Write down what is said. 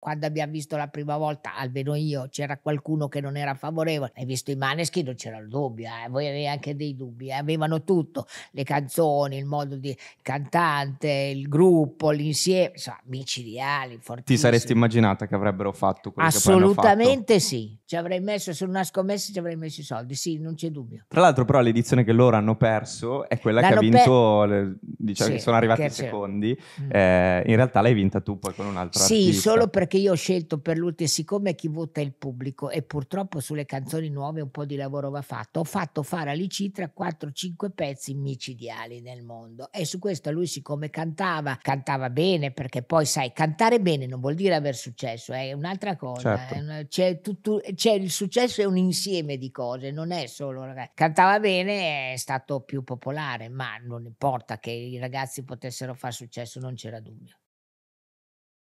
quando abbiamo visto la prima volta, almeno io, c'era qualcuno che non era favorevole. Hai visto i Maneschi, non c'era il dubbio, eh? voi avete anche dei dubbi, eh? avevano tutto, le canzoni, il modo di cantante, il gruppo, l'insieme, insomma, micidiali, fortissimi. Ti saresti immaginata che avrebbero fatto quello Assolutamente che poi hanno fatto? Assolutamente sì ci avrei messo su una scommessa ci avrei messo i soldi, sì, non c'è dubbio. Tra l'altro però l'edizione che loro hanno perso è quella L'hanno che ha vinto, per... diciamo sì, sono arrivati i secondi, mm. eh, in realtà l'hai vinta tu poi con un'altra Sì, artista. solo perché io ho scelto per l'ultima, siccome chi vota è il pubblico e purtroppo sulle canzoni nuove un po' di lavoro va fatto, ho fatto fare a Licitra 4-5 pezzi micidiali nel mondo e su questo lui siccome cantava, cantava bene perché poi sai, cantare bene non vuol dire aver successo, è un'altra cosa, certo. c'è tutto successo, cioè, il successo è un insieme di cose, non è solo ragazzi. Cantava bene, è stato più popolare, ma non importa che i ragazzi potessero far successo, non c'era dubbio.